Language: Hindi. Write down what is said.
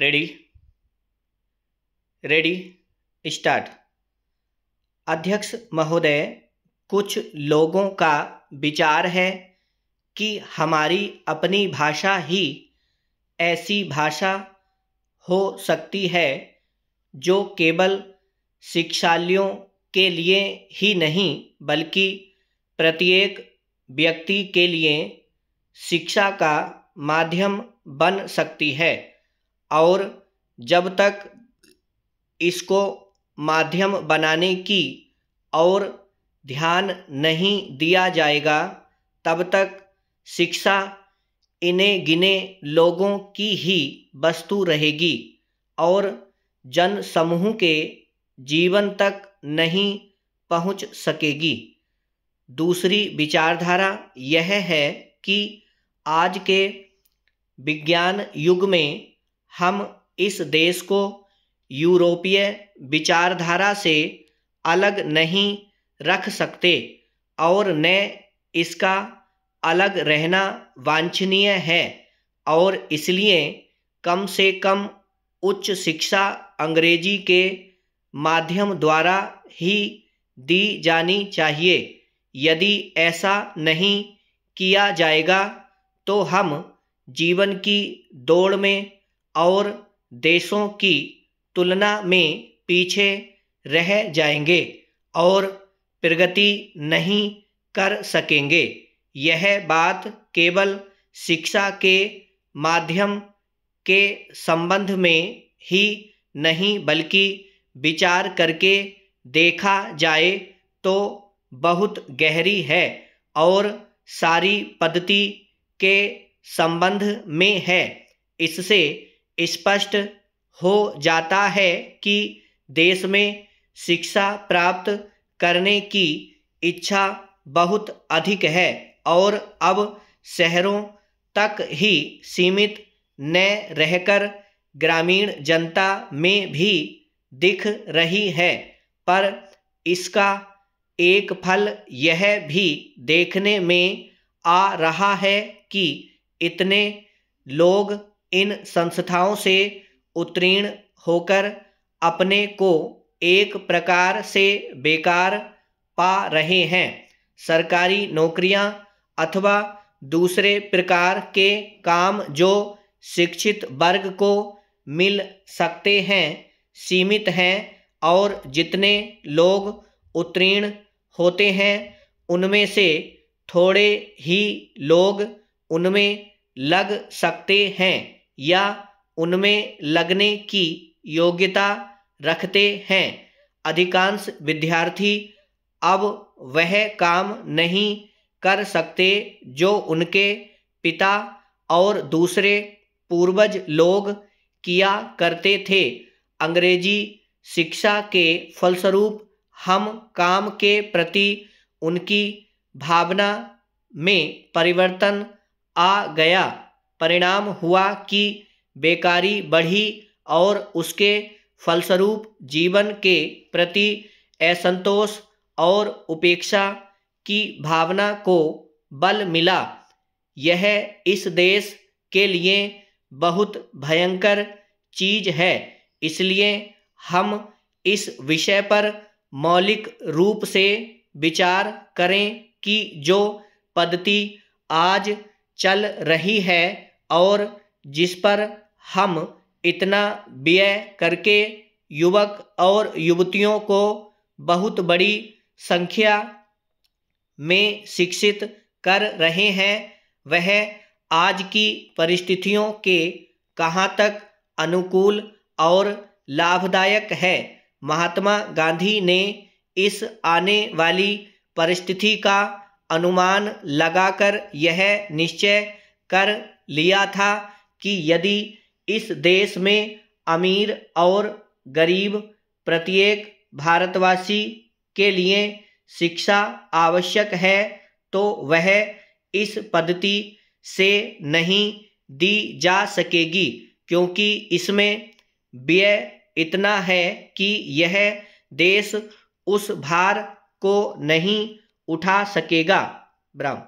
रेडी रेडी स्टार्ट अध्यक्ष महोदय कुछ लोगों का विचार है कि हमारी अपनी भाषा ही ऐसी भाषा हो सकती है जो केवल शिक्षालयों के लिए ही नहीं बल्कि प्रत्येक व्यक्ति के लिए शिक्षा का माध्यम बन सकती है और जब तक इसको माध्यम बनाने की और ध्यान नहीं दिया जाएगा तब तक शिक्षा इन्हें गिने लोगों की ही वस्तु रहेगी और जन समूह के जीवन तक नहीं पहुंच सकेगी दूसरी विचारधारा यह है कि आज के विज्ञान युग में हम इस देश को यूरोपीय विचारधारा से अलग नहीं रख सकते और न इसका अलग रहना वांछनीय है और इसलिए कम से कम उच्च शिक्षा अंग्रेजी के माध्यम द्वारा ही दी जानी चाहिए यदि ऐसा नहीं किया जाएगा तो हम जीवन की दौड़ में और देशों की तुलना में पीछे रह जाएंगे और प्रगति नहीं कर सकेंगे यह बात केवल शिक्षा के माध्यम के संबंध में ही नहीं बल्कि विचार करके देखा जाए तो बहुत गहरी है और सारी पद्धति के संबंध में है इससे स्पष्ट हो जाता है कि देश में शिक्षा प्राप्त करने की इच्छा बहुत अधिक है और अब शहरों तक ही सीमित न रहकर ग्रामीण जनता में भी दिख रही है पर इसका एक फल यह भी देखने में आ रहा है कि इतने लोग इन संस्थाओं से उत्तीर्ण होकर अपने को एक प्रकार से बेकार पा रहे हैं सरकारी नौकरियां अथवा दूसरे प्रकार के काम जो शिक्षित वर्ग को मिल सकते हैं सीमित हैं और जितने लोग उत्तीर्ण होते हैं उनमें से थोड़े ही लोग उनमें लग सकते हैं या उनमें लगने की योग्यता रखते हैं अधिकांश विद्यार्थी अब वह काम नहीं कर सकते जो उनके पिता और दूसरे पूर्वज लोग किया करते थे अंग्रेजी शिक्षा के फलस्वरूप हम काम के प्रति उनकी भावना में परिवर्तन आ गया परिणाम हुआ कि बेकारी बढ़ी और उसके फलस्वरूप जीवन के प्रति असंतोष और उपेक्षा की भावना को बल मिला यह इस देश के लिए बहुत भयंकर चीज है इसलिए हम इस विषय पर मौलिक रूप से विचार करें कि जो पद्धति आज चल रही है और जिस पर हम इतना व्यय करके युवक और युवतियों को बहुत बड़ी संख्या में शिक्षित कर रहे हैं वह आज की परिस्थितियों के कहाँ तक अनुकूल और लाभदायक है महात्मा गांधी ने इस आने वाली परिस्थिति का अनुमान लगाकर यह निश्चय कर लिया था कि यदि इस देश में अमीर और गरीब प्रत्येक भारतवासी के लिए शिक्षा आवश्यक है तो वह इस पद्धति से नहीं दी जा सकेगी क्योंकि इसमें व्यय इतना है कि यह देश उस भार को नहीं उठा सकेगा ब्राउन